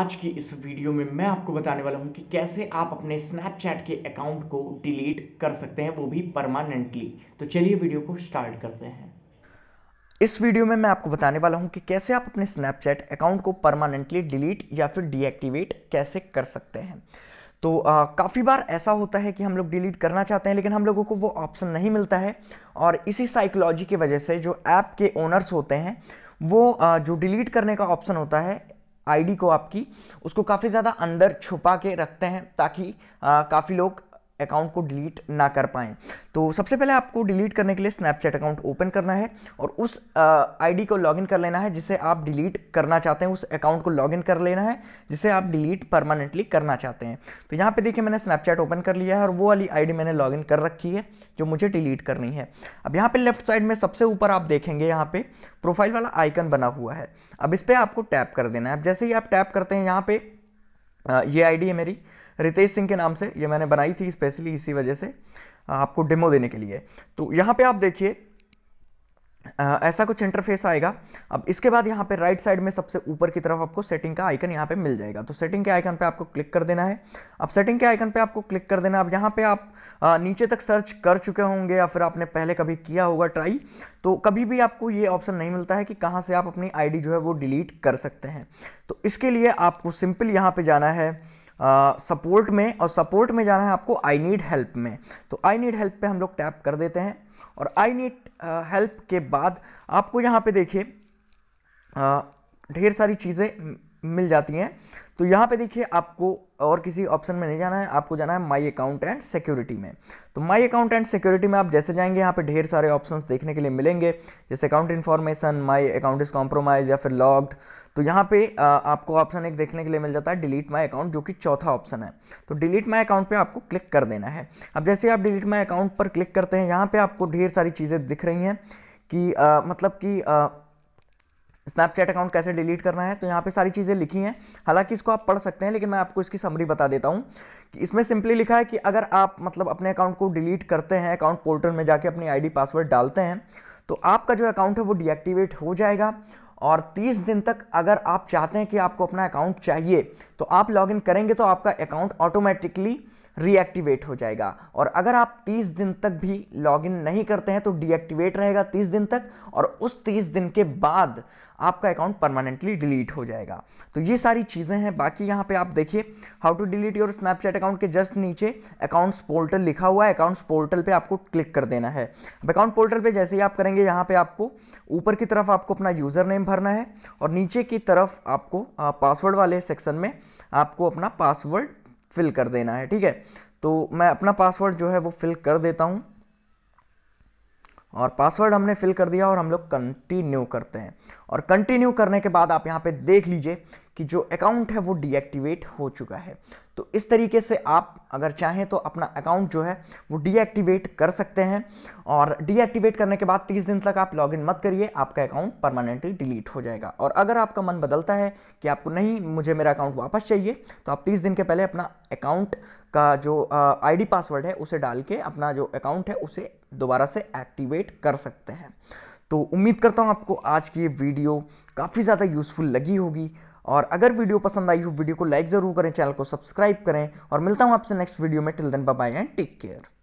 आज की इस वीडियो में मैं आपको बताने वाला हूं कि कैसे आप अपने स्नैपचैट के अकाउंट को डिलीट कर सकते हैं वो भी परमानेंटली तो चलिए वीडियो को स्टार्ट करते हैं इस वीडियो में मैं आपको बताने वाला हूं कि कैसे आप अपने स्नैपचैट अकाउंट को परमानेंटली डिलीट या फिर डीएक्टिवेट कैसे कर सकते हैं तो आ, काफ़ी बार ऐसा होता है कि हम लोग डिलीट करना चाहते हैं लेकिन हम लोगों को वो ऑप्शन नहीं मिलता है और इसी साइकोलॉजी की वजह से जो ऐप के ओनर्स होते हैं वो जो डिलीट करने का ऑप्शन होता है आईडी को आपकी उसको काफ़ी ज़्यादा अंदर छुपा के रखते हैं ताकि काफ़ी लोग अकाउंट को डिलीट ना कर पाए तो सबसे पहले आपको डिलीट करने के लिए स्नैपचैट अकाउंट ओपन करना है और उस आईडी को लॉगिन कर लेना है जिसे आप डिलीट करना चाहते हैं उस अकाउंट को लॉगिन कर लेना है जिसे आप डिलीट परमानेंटली करना चाहते हैं तो यहाँ पे देखिए मैंने स्नैपचैट ओपन कर लिया है और वो वाली आईडी मैंने लॉगिन कर रखी है जो मुझे डिलीट करनी है अब यहाँ पे लेफ्ट साइड में सबसे ऊपर आप देखेंगे यहाँ पे प्रोफाइल वाला आइकन बना हुआ है अब इस पर आपको टैप कर देना है अब जैसे ही आप टैप करते हैं यहाँ पे ये आईडी है मेरी रितेश सिंह के नाम से ये मैंने बनाई थी स्पेशली इसी वजह से आपको डेमो देने के लिए तो यहाँ पे आप देखिए ऐसा कुछ इंटरफेस आएगा अब इसके बाद यहाँ पे राइट साइड में सबसे ऊपर की तरफ आपको सेटिंग का आइकन यहाँ पे मिल जाएगा तो सेटिंग के आइकन पे आपको क्लिक कर देना है अब सेटिंग के आइकन पे आपको क्लिक कर देना अब यहाँ पे आप नीचे तक सर्च कर चुके होंगे या फिर आपने पहले कभी किया होगा ट्राई तो कभी भी आपको ये ऑप्शन नहीं मिलता है कि कहाँ से आप अपनी आई जो है वो डिलीट कर सकते हैं तो इसके लिए आपको सिंपल यहाँ पर जाना है सपोर्ट में और सपोर्ट में जाना है आपको आई नीड हेल्प में तो आई नीड हेल्प पे हम लोग टैप कर देते हैं और आई नीड हेल्प के बाद आपको यहाँ पे देखिए ढेर सारी चीज़ें मिल जाती हैं तो यहाँ पे देखिए आपको और किसी ऑप्शन में नहीं जाना है आपको जाना है माई अकाउंट एंड सिक्योरिटी में तो माई अकाउंट एंड सिक्योरिटी में आप जैसे जाएंगे यहाँ पे ढेर सारे ऑप्शंस देखने के लिए मिलेंगे जैसे account information my account is compromise या फिर लॉग्ड तो यहाँ पे आ, आपको ऑप्शन एक देखने के लिए मिल जाता है डिलीट माई अकाउंट जो कि चौथा ऑप्शन है तो डिलीट माई अकाउंट पे आपको क्लिक कर देना है अब जैसे आप डिलीट माई अकाउंट पर क्लिक करते हैं यहाँ पर आपको ढेर सारी चीज़ें दिख रही हैं कि आ, मतलब कि आ, स्नैपचैट अकाउंट कैसे डिलीट करना है तो यहाँ पे सारी चीज़ें लिखी हैं हालांकि इसको आप पढ़ सकते हैं लेकिन मैं आपको इसकी समरी बता देता हूँ कि इसमें सिंपली लिखा है कि अगर आप मतलब अपने अकाउंट को डिलीट करते हैं अकाउंट पोर्टल में जाके अपनी आईडी पासवर्ड डालते हैं तो आपका जो अकाउंट है वो डीएक्टिवेट हो जाएगा और तीस दिन तक अगर आप चाहते हैं कि आपको अपना अकाउंट चाहिए तो आप लॉग करेंगे तो आपका अकाउंट ऑटोमेटिकली रीएक्टिवेट हो जाएगा और अगर आप 30 दिन तक भी लॉगिन नहीं करते हैं तो डीएक्टिवेट रहेगा 30 दिन तक और उस 30 दिन के बाद आपका अकाउंट परमानेंटली डिलीट हो जाएगा तो ये सारी चीज़ें हैं बाकी यहाँ पे आप देखिए how to delete your Snapchat account के जस्ट नीचे अकाउंट्स पोर्टल लिखा हुआ है अकाउंट्स पोर्टल पे आपको क्लिक कर देना है अब अकाउंट पोर्टल पे जैसे ही आप करेंगे यहाँ पे आपको ऊपर की तरफ आपको अपना यूज़र नेम भरना है और नीचे की तरफ आपको पासवर्ड वाले सेक्शन में आपको अपना पासवर्ड फिल कर देना है ठीक है तो मैं अपना पासवर्ड जो है वो फिल कर देता हूँ और पासवर्ड हमने फिल कर दिया और हम लोग कंटिन्यू करते हैं और कंटिन्यू करने के बाद आप यहाँ पे देख लीजिए कि जो अकाउंट है वो डीएक्टिवेट हो चुका है तो इस तरीके से आप अगर चाहें तो अपना अकाउंट जो है वो डीएक्टिवेट कर सकते हैं और डीएक्टिवेट करने के बाद 30 दिन तक आप लॉगिन मत करिए आपका अकाउंट परमानेंटली डिलीट हो जाएगा और अगर आपका मन बदलता है कि आपको नहीं मुझे मेरा अकाउंट वापस चाहिए तो आप 30 दिन के पहले अपना अकाउंट का जो आईडी पासवर्ड है उसे डाल के अपना जो अकाउंट है उसे दोबारा से एक्टिवेट कर सकते हैं तो उम्मीद करता हूँ आपको आज की ये वीडियो काफ़ी ज़्यादा यूज़फुल लगी होगी और अगर वीडियो पसंद आई हो वीडियो को लाइक ज़रूर करें चैनल को सब्सक्राइब करें और मिलता हूँ आपसे नेक्स्ट वीडियो में till then bye and take care